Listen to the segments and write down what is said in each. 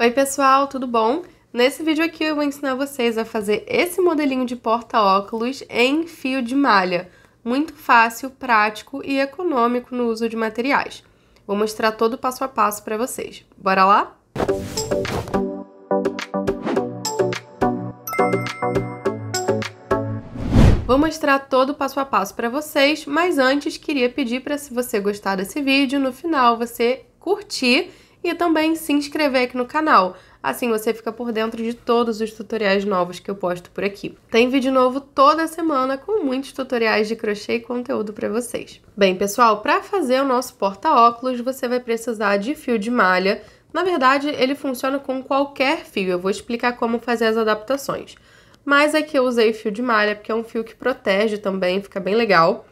Oi pessoal, tudo bom? Nesse vídeo aqui eu vou ensinar vocês a fazer esse modelinho de porta-óculos em fio de malha. Muito fácil, prático e econômico no uso de materiais. Vou mostrar todo o passo a passo para vocês. Bora lá? Vou mostrar todo o passo a passo para vocês, mas antes queria pedir para se você gostar desse vídeo, no final você curtir e também se inscrever aqui no canal. Assim você fica por dentro de todos os tutoriais novos que eu posto por aqui. Tem vídeo novo toda semana com muitos tutoriais de crochê e conteúdo para vocês. Bem, pessoal, para fazer o nosso porta-óculos, você vai precisar de fio de malha. Na verdade, ele funciona com qualquer fio. Eu vou explicar como fazer as adaptações. Mas aqui eu usei fio de malha, porque é um fio que protege também, fica bem legal.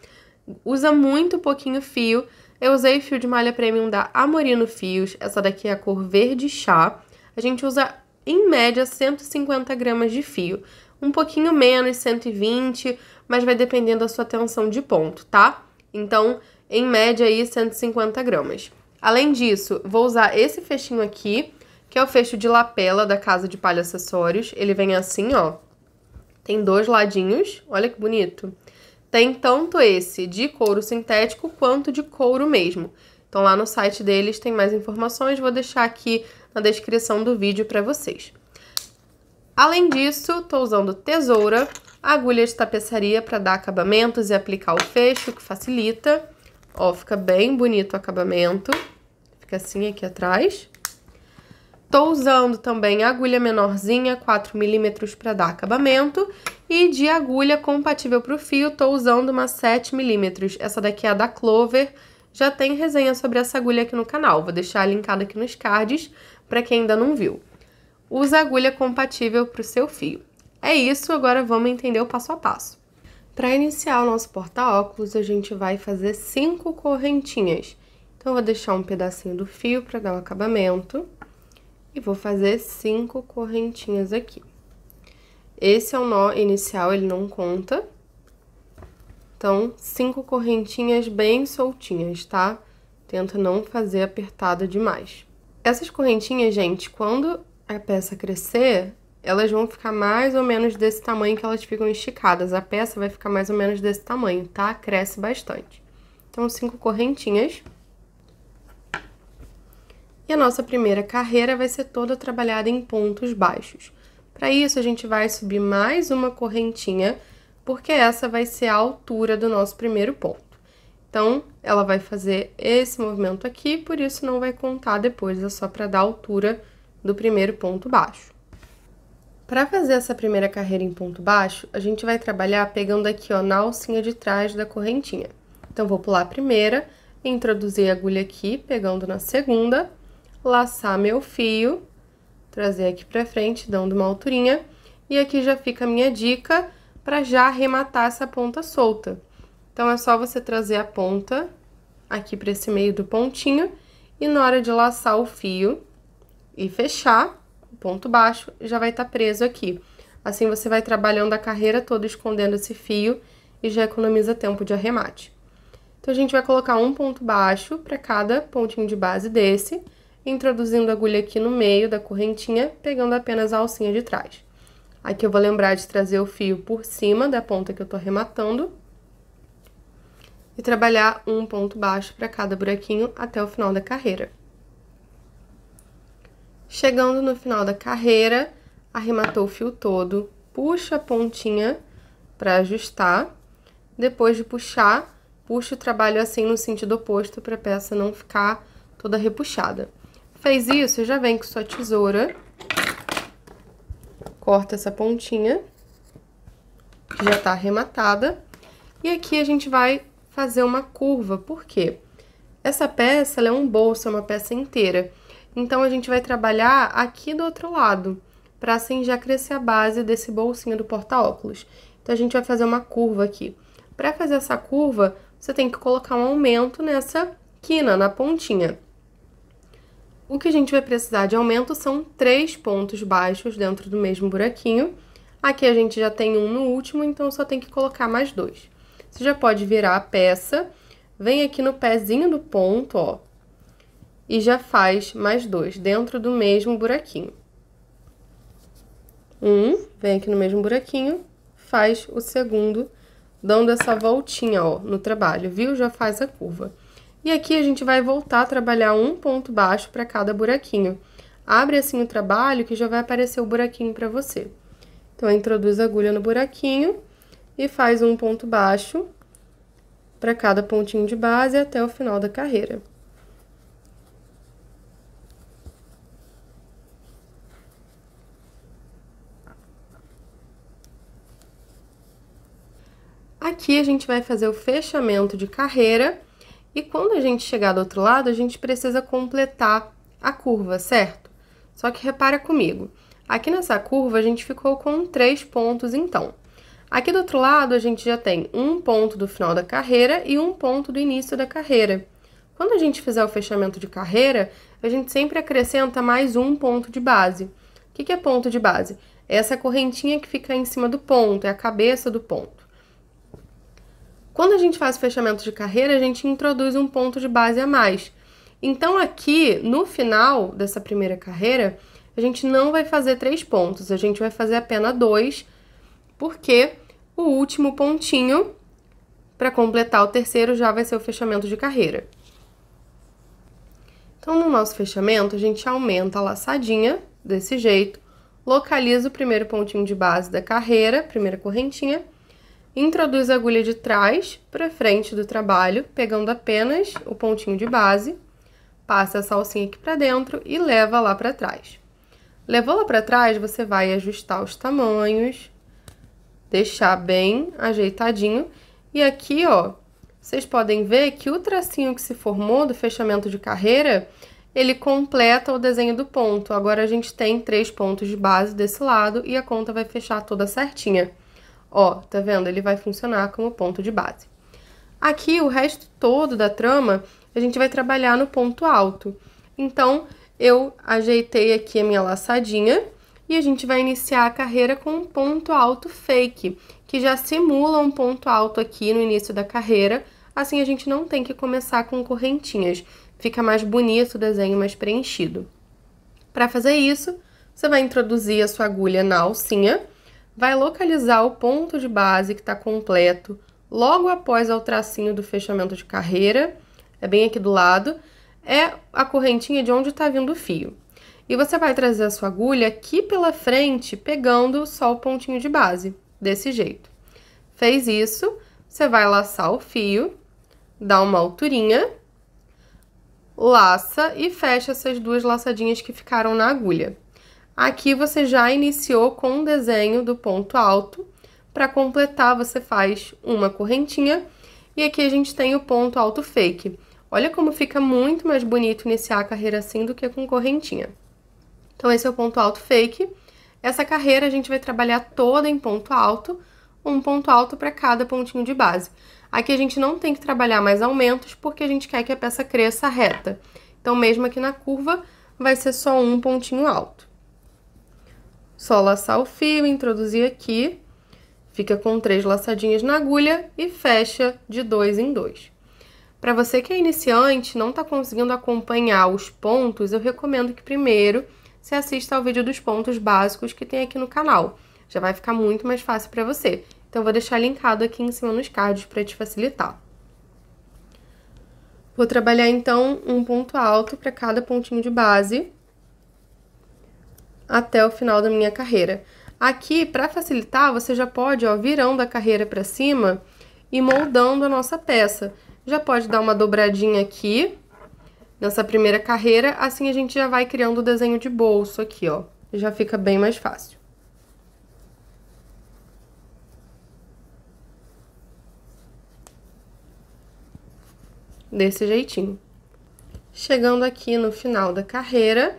Usa muito pouquinho fio, eu usei fio de malha premium da Amorino Fios, essa daqui é a cor verde chá. A gente usa, em média, 150 gramas de fio. Um pouquinho menos, 120, mas vai dependendo da sua tensão de ponto, tá? Então, em média aí, 150 gramas. Além disso, vou usar esse fechinho aqui, que é o fecho de lapela da Casa de Palha Acessórios. Ele vem assim, ó. Tem dois ladinhos, olha que bonito. Tem tanto esse de couro sintético quanto de couro mesmo. Então lá no site deles tem mais informações, vou deixar aqui na descrição do vídeo para vocês. Além disso, estou usando tesoura, agulha de tapeçaria para dar acabamentos e aplicar o fecho, que facilita. Ó, fica bem bonito o acabamento. Fica assim aqui atrás. Tô usando também agulha menorzinha, 4 milímetros para dar acabamento. E de agulha compatível para o fio, tô usando uma 7 milímetros. Essa daqui é a da Clover. Já tem resenha sobre essa agulha aqui no canal. Vou deixar linkada aqui nos cards para quem ainda não viu. Usa agulha compatível para o seu fio. É isso, agora vamos entender o passo a passo. Para iniciar o nosso porta-óculos, a gente vai fazer cinco correntinhas. Então, eu vou deixar um pedacinho do fio para dar o acabamento e vou fazer cinco correntinhas aqui. Esse é o nó inicial, ele não conta. Então, cinco correntinhas bem soltinhas, tá? Tenta não fazer apertada demais. Essas correntinhas, gente, quando a peça crescer, elas vão ficar mais ou menos desse tamanho que elas ficam esticadas. A peça vai ficar mais ou menos desse tamanho, tá? Cresce bastante. Então, cinco correntinhas. E a nossa primeira carreira vai ser toda trabalhada em pontos baixos. Para isso, a gente vai subir mais uma correntinha, porque essa vai ser a altura do nosso primeiro ponto. Então, ela vai fazer esse movimento aqui, por isso não vai contar depois, é só para dar a altura do primeiro ponto baixo. Para fazer essa primeira carreira em ponto baixo, a gente vai trabalhar pegando aqui, ó, na alcinha de trás da correntinha. Então, vou pular a primeira, introduzir a agulha aqui, pegando na segunda, laçar meu fio, trazer aqui pra frente, dando uma alturinha. E aqui já fica a minha dica para já arrematar essa ponta solta. Então, é só você trazer a ponta aqui para esse meio do pontinho e na hora de laçar o fio e fechar o ponto baixo, já vai estar tá preso aqui. Assim, você vai trabalhando a carreira toda escondendo esse fio e já economiza tempo de arremate. Então, a gente vai colocar um ponto baixo para cada pontinho de base desse introduzindo a agulha aqui no meio da correntinha, pegando apenas a alcinha de trás. Aqui eu vou lembrar de trazer o fio por cima da ponta que eu tô arrematando. E trabalhar um ponto baixo para cada buraquinho até o final da carreira. Chegando no final da carreira, arrematou o fio todo, puxa a pontinha para ajustar. Depois de puxar, puxa o trabalho assim no sentido oposto para a peça não ficar toda repuxada. Fez isso, já vem com sua tesoura. Corta essa pontinha, que já tá arrematada. E aqui a gente vai fazer uma curva, por quê? Essa peça, é um bolso, é uma peça inteira. Então, a gente vai trabalhar aqui do outro lado, para assim já crescer a base desse bolsinho do porta-óculos. Então, a gente vai fazer uma curva aqui. Para fazer essa curva, você tem que colocar um aumento nessa quina, na pontinha. O que a gente vai precisar de aumento são três pontos baixos dentro do mesmo buraquinho. Aqui a gente já tem um no último, então só tem que colocar mais dois. Você já pode virar a peça, vem aqui no pezinho do ponto, ó, e já faz mais dois dentro do mesmo buraquinho. Um, vem aqui no mesmo buraquinho, faz o segundo, dando essa voltinha, ó, no trabalho, viu? Já faz a curva. E aqui a gente vai voltar a trabalhar um ponto baixo para cada buraquinho. Abre assim o trabalho que já vai aparecer o buraquinho para você. Então, introduz a agulha no buraquinho e faz um ponto baixo para cada pontinho de base até o final da carreira. Aqui a gente vai fazer o fechamento de carreira e quando a gente chegar do outro lado, a gente precisa completar a curva, certo? Só que repara comigo, aqui nessa curva a gente ficou com três pontos então. Aqui do outro lado a gente já tem um ponto do final da carreira e um ponto do início da carreira. Quando a gente fizer o fechamento de carreira, a gente sempre acrescenta mais um ponto de base. O que é ponto de base? É essa correntinha que fica em cima do ponto, é a cabeça do ponto. Quando a gente faz o fechamento de carreira, a gente introduz um ponto de base a mais. Então, aqui no final dessa primeira carreira, a gente não vai fazer três pontos, a gente vai fazer apenas dois, porque o último pontinho para completar o terceiro já vai ser o fechamento de carreira. Então, no nosso fechamento, a gente aumenta a laçadinha desse jeito, localiza o primeiro pontinho de base da carreira, primeira correntinha Introduz a agulha de trás para frente do trabalho, pegando apenas o pontinho de base, passa a salsinha aqui para dentro e leva lá para trás. Levou lá para trás, você vai ajustar os tamanhos, deixar bem ajeitadinho. E aqui, ó, vocês podem ver que o tracinho que se formou do fechamento de carreira, ele completa o desenho do ponto. Agora a gente tem três pontos de base desse lado e a conta vai fechar toda certinha. Ó, tá vendo? Ele vai funcionar como ponto de base. Aqui, o resto todo da trama, a gente vai trabalhar no ponto alto. Então, eu ajeitei aqui a minha laçadinha e a gente vai iniciar a carreira com um ponto alto fake, que já simula um ponto alto aqui no início da carreira, assim a gente não tem que começar com correntinhas, fica mais bonito o desenho, mais preenchido. Para fazer isso, você vai introduzir a sua agulha na alcinha, vai localizar o ponto de base que está completo logo após o tracinho do fechamento de carreira, é bem aqui do lado, é a correntinha de onde está vindo o fio. E você vai trazer a sua agulha aqui pela frente, pegando só o pontinho de base, desse jeito. Fez isso, você vai laçar o fio, dá uma alturinha, laça e fecha essas duas laçadinhas que ficaram na agulha. Aqui você já iniciou com um desenho do ponto alto. Para completar, você faz uma correntinha. E aqui a gente tem o ponto alto fake. Olha como fica muito mais bonito iniciar a carreira assim do que com correntinha. Então, esse é o ponto alto fake. Essa carreira a gente vai trabalhar toda em ponto alto, um ponto alto para cada pontinho de base. Aqui a gente não tem que trabalhar mais aumentos, porque a gente quer que a peça cresça reta. Então, mesmo aqui na curva, vai ser só um pontinho alto. Só laçar o fio, introduzir aqui, fica com três laçadinhas na agulha e fecha de dois em dois. Para você que é iniciante, não está conseguindo acompanhar os pontos, eu recomendo que primeiro você assista ao vídeo dos pontos básicos que tem aqui no canal. Já vai ficar muito mais fácil para você. Então, vou deixar linkado aqui em cima nos cards para te facilitar. Vou trabalhar, então, um ponto alto para cada pontinho de base até o final da minha carreira. Aqui, para facilitar, você já pode, ó, virando a carreira para cima e moldando a nossa peça. Já pode dar uma dobradinha aqui, nessa primeira carreira, assim a gente já vai criando o desenho de bolso aqui, ó. Já fica bem mais fácil. Desse jeitinho. Chegando aqui no final da carreira,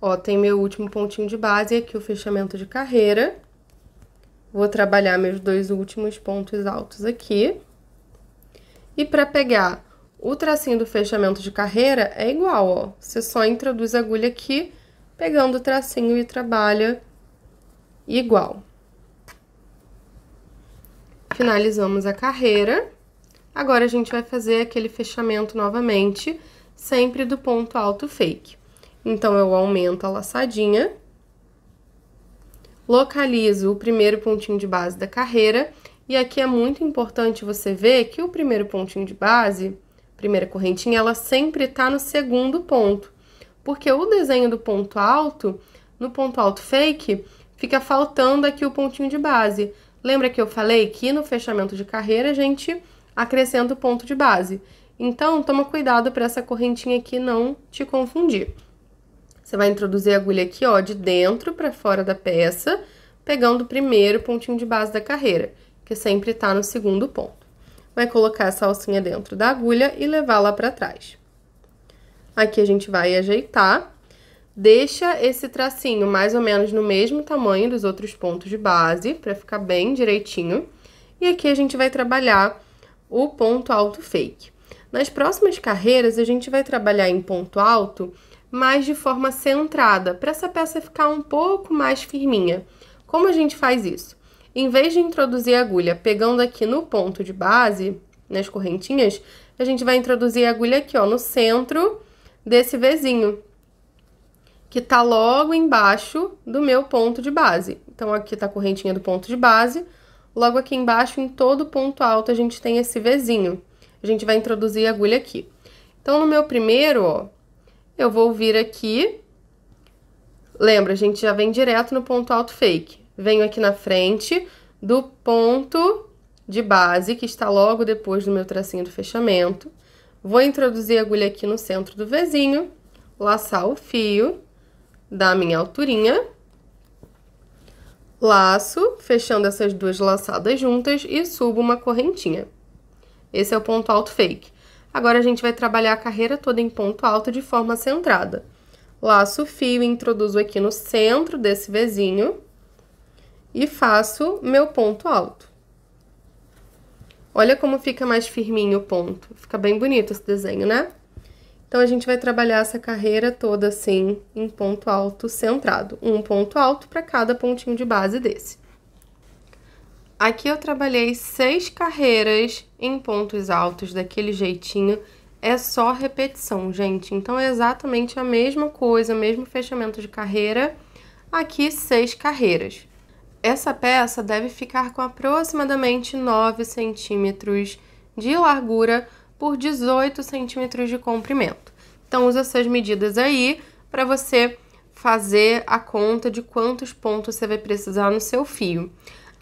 Ó, tem meu último pontinho de base aqui, o fechamento de carreira. Vou trabalhar meus dois últimos pontos altos aqui. E para pegar o tracinho do fechamento de carreira, é igual, ó. Você só introduz a agulha aqui, pegando o tracinho e trabalha igual. Finalizamos a carreira. Agora, a gente vai fazer aquele fechamento novamente, sempre do ponto alto fake. Então, eu aumento a laçadinha, localizo o primeiro pontinho de base da carreira, e aqui é muito importante você ver que o primeiro pontinho de base, primeira correntinha, ela sempre está no segundo ponto, porque o desenho do ponto alto, no ponto alto fake, fica faltando aqui o pontinho de base. Lembra que eu falei que no fechamento de carreira a gente acrescenta o ponto de base. Então, toma cuidado para essa correntinha aqui não te confundir. Você vai introduzir a agulha aqui, ó, de dentro para fora da peça, pegando o primeiro pontinho de base da carreira, que sempre tá no segundo ponto. Vai colocar essa alcinha dentro da agulha e levá-la para trás. Aqui a gente vai ajeitar. Deixa esse tracinho mais ou menos no mesmo tamanho dos outros pontos de base, para ficar bem direitinho. E aqui a gente vai trabalhar o ponto alto fake. Nas próximas carreiras, a gente vai trabalhar em ponto alto mas de forma centrada, para essa peça ficar um pouco mais firminha. Como a gente faz isso? Em vez de introduzir a agulha pegando aqui no ponto de base, nas correntinhas, a gente vai introduzir a agulha aqui, ó, no centro desse Vzinho, que tá logo embaixo do meu ponto de base. Então, aqui tá a correntinha do ponto de base, logo aqui embaixo, em todo ponto alto, a gente tem esse Vzinho. A gente vai introduzir a agulha aqui. Então, no meu primeiro, ó, eu vou vir aqui. Lembra, a gente já vem direto no ponto alto fake. Venho aqui na frente do ponto de base, que está logo depois do meu tracinho do fechamento. Vou introduzir a agulha aqui no centro do vizinho, laçar o fio da minha alturinha. Laço, fechando essas duas laçadas juntas e subo uma correntinha. Esse é o ponto alto fake. Agora a gente vai trabalhar a carreira toda em ponto alto de forma centrada. Laço o fio, introduzo aqui no centro desse Vzinho e faço meu ponto alto. Olha como fica mais firminho o ponto. Fica bem bonito esse desenho, né? Então, a gente vai trabalhar essa carreira toda assim, em ponto alto centrado. Um ponto alto para cada pontinho de base desse. Aqui eu trabalhei seis carreiras em pontos altos daquele jeitinho. É só repetição, gente. Então é exatamente a mesma coisa, mesmo fechamento de carreira. Aqui seis carreiras. Essa peça deve ficar com aproximadamente 9 centímetros de largura por 18 centímetros de comprimento. Então usa essas medidas aí para você fazer a conta de quantos pontos você vai precisar no seu fio.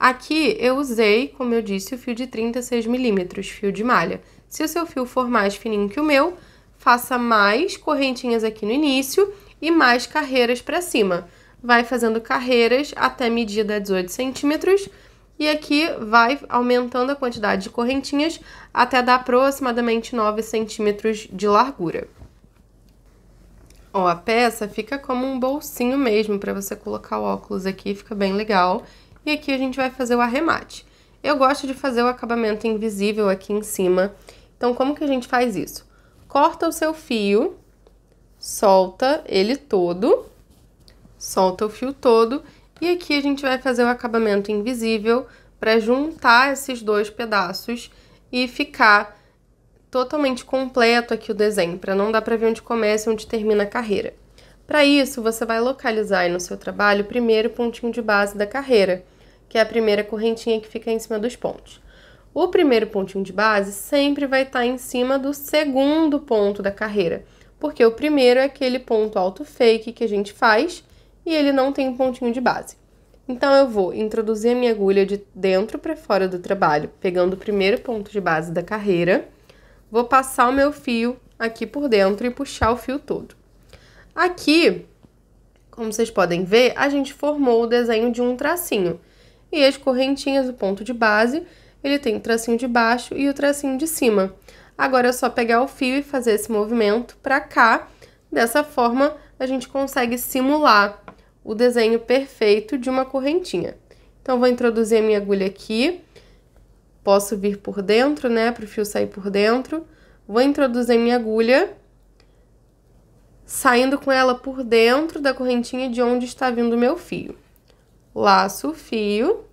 Aqui eu usei, como eu disse, o fio de 36 milímetros, fio de malha. Se o seu fio for mais fininho que o meu, faça mais correntinhas aqui no início e mais carreiras para cima. Vai fazendo carreiras até medida 18 centímetros e aqui vai aumentando a quantidade de correntinhas até dar aproximadamente 9 centímetros de largura. Ó, a peça fica como um bolsinho mesmo para você colocar o óculos aqui, fica bem legal e aqui a gente vai fazer o arremate. Eu gosto de fazer o acabamento invisível aqui em cima, então como que a gente faz isso? Corta o seu fio, solta ele todo, solta o fio todo, e aqui a gente vai fazer o acabamento invisível para juntar esses dois pedaços e ficar totalmente completo aqui o desenho, para não dar para ver onde começa e onde termina a carreira. Para isso, você vai localizar aí no seu trabalho o primeiro pontinho de base da carreira que é a primeira correntinha que fica em cima dos pontos. O primeiro pontinho de base sempre vai estar tá em cima do segundo ponto da carreira, porque o primeiro é aquele ponto alto fake que a gente faz e ele não tem um pontinho de base. Então, eu vou introduzir a minha agulha de dentro para fora do trabalho, pegando o primeiro ponto de base da carreira, vou passar o meu fio aqui por dentro e puxar o fio todo. Aqui, como vocês podem ver, a gente formou o desenho de um tracinho. E as correntinhas, o ponto de base, ele tem o tracinho de baixo e o tracinho de cima. Agora é só pegar o fio e fazer esse movimento para cá. Dessa forma, a gente consegue simular o desenho perfeito de uma correntinha. Então, vou introduzir a minha agulha aqui. Posso vir por dentro, né, para o fio sair por dentro. Vou introduzir a minha agulha, saindo com ela por dentro da correntinha de onde está vindo o meu fio laço o fio.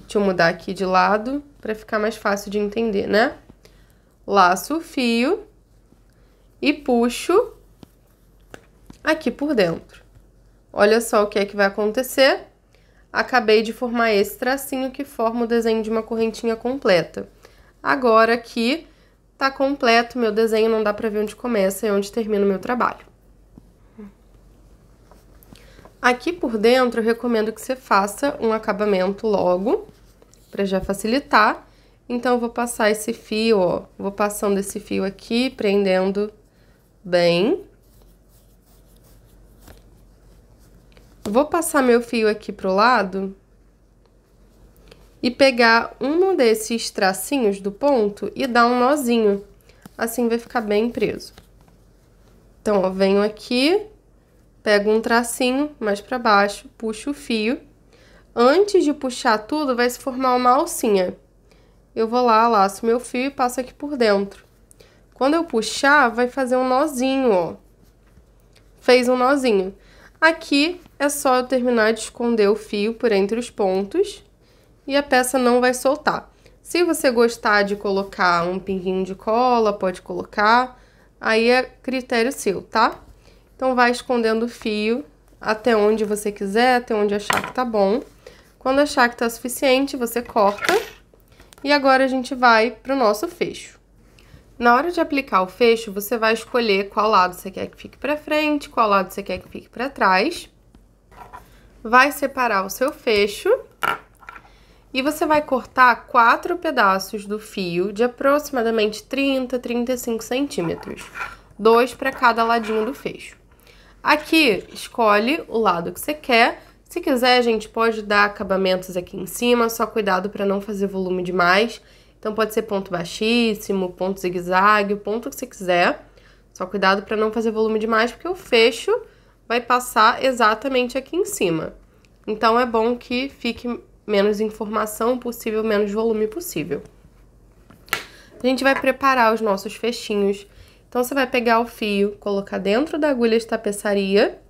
Deixa eu mudar aqui de lado para ficar mais fácil de entender, né? Laço o fio e puxo aqui por dentro. Olha só o que é que vai acontecer. Acabei de formar esse tracinho que forma o desenho de uma correntinha completa. Agora aqui tá completo meu desenho, não dá para ver onde começa e onde termina o meu trabalho. Aqui por dentro, eu recomendo que você faça um acabamento logo, para já facilitar. Então, eu vou passar esse fio, ó, vou passando esse fio aqui, prendendo bem. Vou passar meu fio aqui pro lado e pegar um desses tracinhos do ponto e dar um nozinho. Assim vai ficar bem preso. Então, ó, venho aqui, pego um tracinho mais para baixo, puxo o fio. Antes de puxar tudo, vai se formar uma alcinha. Eu vou lá, laço meu fio e passo aqui por dentro. Quando eu puxar, vai fazer um nozinho, ó. Fez um nozinho. Aqui é só eu terminar de esconder o fio por entre os pontos e a peça não vai soltar. Se você gostar de colocar um pinguinho de cola, pode colocar. Aí é critério seu, tá? Então, vai escondendo o fio até onde você quiser, até onde achar que tá bom. Quando achar que tá suficiente, você corta. E agora a gente vai pro nosso fecho. Na hora de aplicar o fecho, você vai escolher qual lado você quer que fique para frente, qual lado você quer que fique para trás. Vai separar o seu fecho e você vai cortar quatro pedaços do fio de aproximadamente 30, 35 centímetros, dois para cada ladinho do fecho. Aqui, escolhe o lado que você quer. Se quiser, gente, pode dar acabamentos aqui em cima, só cuidado para não fazer volume demais. Então, pode ser ponto baixíssimo, ponto zigue-zague, o ponto que você quiser. Só cuidado para não fazer volume demais, porque o fecho vai passar exatamente aqui em cima. Então, é bom que fique menos informação possível, menos volume possível. A gente vai preparar os nossos fechinhos então, você vai pegar o fio, colocar dentro da agulha de tapeçaria.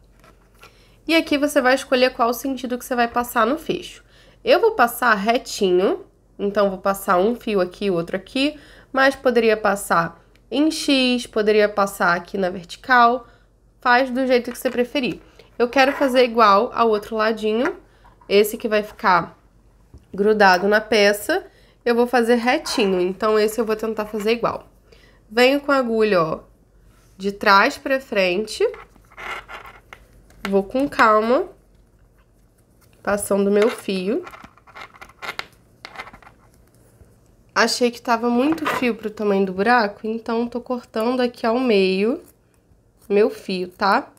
E aqui você vai escolher qual sentido que você vai passar no fecho. Eu vou passar retinho, então vou passar um fio aqui, outro aqui, mas poderia passar em X, poderia passar aqui na vertical, faz do jeito que você preferir. Eu quero fazer igual ao outro ladinho, esse que vai ficar grudado na peça, eu vou fazer retinho, então esse eu vou tentar fazer igual. Venho com a agulha, ó, de trás pra frente. Vou com calma, passando meu fio. Achei que tava muito fio pro tamanho do buraco, então tô cortando aqui ao meio meu fio, tá?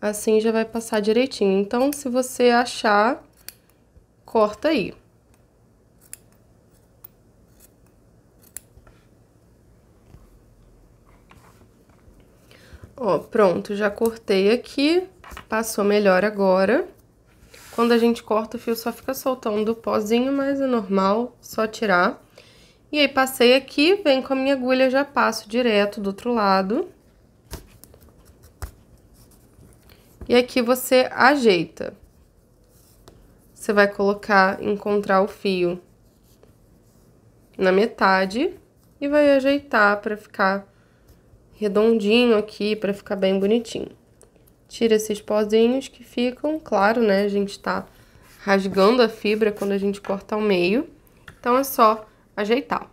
Assim já vai passar direitinho. Então, se você achar, corta aí. Ó, pronto, já cortei aqui, passou melhor agora. Quando a gente corta o fio, só fica soltando o pozinho, mas é normal, só tirar. E aí, passei aqui, vem com a minha agulha, já passo direto do outro lado. E aqui você ajeita. Você vai colocar, encontrar o fio na metade e vai ajeitar para ficar redondinho aqui para ficar bem bonitinho. Tira esses pozinhos que ficam, claro, né? A gente tá rasgando a fibra quando a gente corta ao meio. Então é só ajeitar.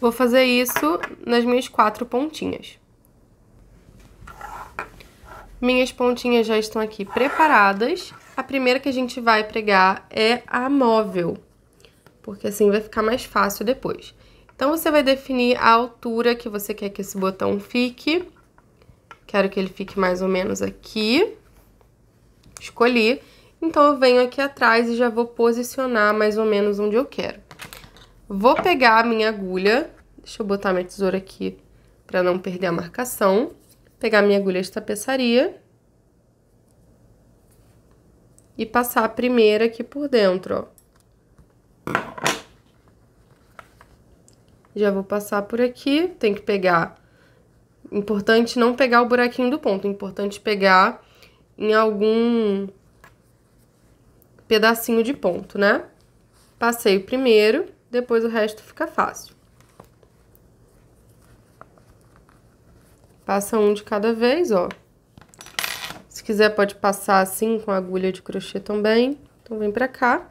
Vou fazer isso nas minhas quatro pontinhas. Minhas pontinhas já estão aqui preparadas. A primeira que a gente vai pregar é a móvel, porque assim vai ficar mais fácil depois. Então, você vai definir a altura que você quer que esse botão fique. Quero que ele fique mais ou menos aqui. Escolhi. Então, eu venho aqui atrás e já vou posicionar mais ou menos onde eu quero. Vou pegar a minha agulha. Deixa eu botar minha tesoura aqui para não perder a marcação. Pegar minha agulha de tapeçaria. E passar a primeira aqui por dentro, ó. Já vou passar por aqui, tem que pegar... Importante não pegar o buraquinho do ponto, importante pegar em algum pedacinho de ponto, né? Passei o primeiro, depois o resto fica fácil. Passa um de cada vez, ó. Se quiser pode passar assim com agulha de crochê também. Então vem pra cá.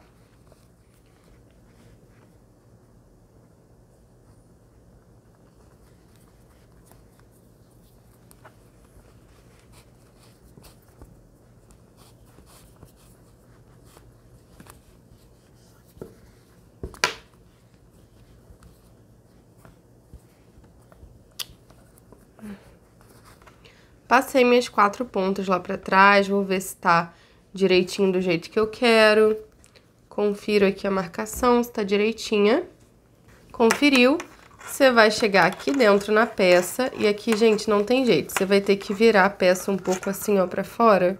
Passei minhas quatro pontas lá para trás, vou ver se tá direitinho do jeito que eu quero. Confiro aqui a marcação, se tá direitinha. Conferiu. Você vai chegar aqui dentro na peça e aqui, gente, não tem jeito. Você vai ter que virar a peça um pouco assim, ó, pra fora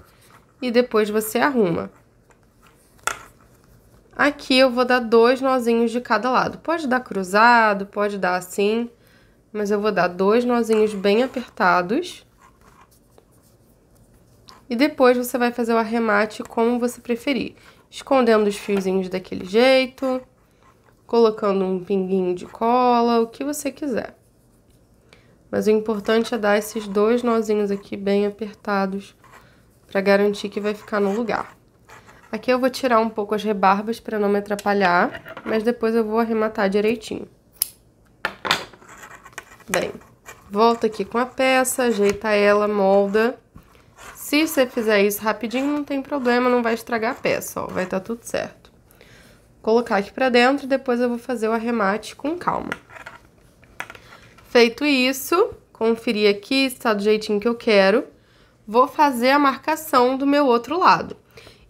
e depois você arruma. Aqui eu vou dar dois nozinhos de cada lado. Pode dar cruzado, pode dar assim, mas eu vou dar dois nozinhos bem apertados e depois você vai fazer o arremate como você preferir. Escondendo os fiozinhos daquele jeito, colocando um pinguinho de cola, o que você quiser. Mas o importante é dar esses dois nozinhos aqui bem apertados para garantir que vai ficar no lugar. Aqui eu vou tirar um pouco as rebarbas para não me atrapalhar, mas depois eu vou arrematar direitinho. Bem, volta aqui com a peça, ajeita ela, molda se você fizer isso rapidinho, não tem problema, não vai estragar a peça, ó, vai estar tá tudo certo. Colocar aqui pra dentro depois eu vou fazer o arremate com calma. Feito isso, conferir aqui se tá do jeitinho que eu quero. Vou fazer a marcação do meu outro lado.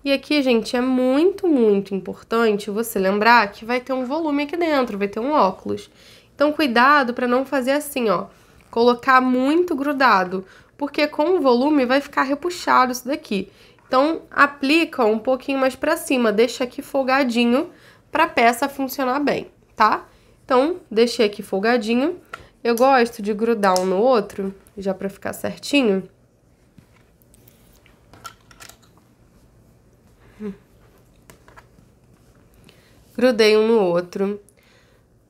E aqui, gente, é muito, muito importante você lembrar que vai ter um volume aqui dentro, vai ter um óculos. Então, cuidado para não fazer assim, ó, colocar muito grudado, porque com o volume vai ficar repuxado isso daqui. Então, aplica um pouquinho mais para cima, deixa aqui folgadinho para a peça funcionar bem, tá? Então, deixei aqui folgadinho. Eu gosto de grudar um no outro, já para ficar certinho. Grudei um no outro.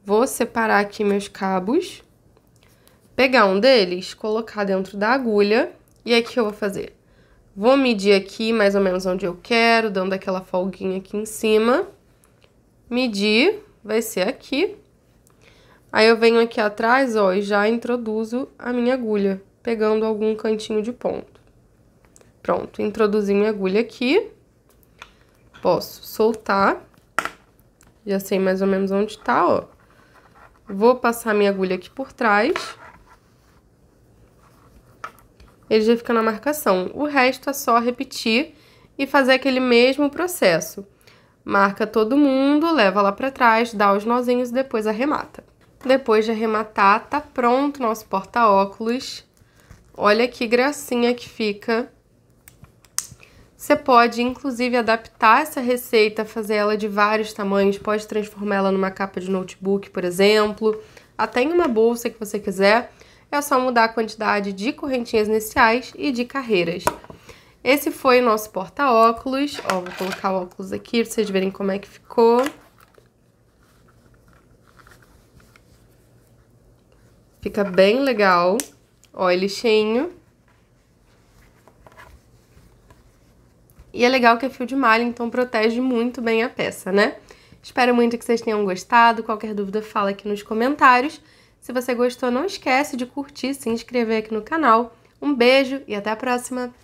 Vou separar aqui meus cabos pegar um deles, colocar dentro da agulha, e aí o que eu vou fazer? Vou medir aqui mais ou menos onde eu quero, dando aquela folguinha aqui em cima. Medir, vai ser aqui. Aí eu venho aqui atrás, ó, e já introduzo a minha agulha, pegando algum cantinho de ponto. Pronto, introduzi minha agulha aqui. Posso soltar. Já sei mais ou menos onde tá, ó. Vou passar minha agulha aqui por trás ele já fica na marcação. O resto é só repetir e fazer aquele mesmo processo. Marca todo mundo, leva lá para trás, dá os nozinhos e depois arremata. Depois de arrematar, tá pronto nosso porta-óculos. Olha que gracinha que fica. Você pode, inclusive, adaptar essa receita, fazer ela de vários tamanhos, pode transformá-la numa capa de notebook, por exemplo, até em uma bolsa que você quiser é só mudar a quantidade de correntinhas iniciais e de carreiras. Esse foi o nosso porta-óculos. Ó, vou colocar o óculos aqui para vocês verem como é que ficou. Fica bem legal. Ó, ele cheinho. E é legal que é fio de malha, então protege muito bem a peça, né? Espero muito que vocês tenham gostado. Qualquer dúvida, fala aqui nos comentários. Se você gostou, não esquece de curtir, se inscrever aqui no canal. Um beijo e até a próxima!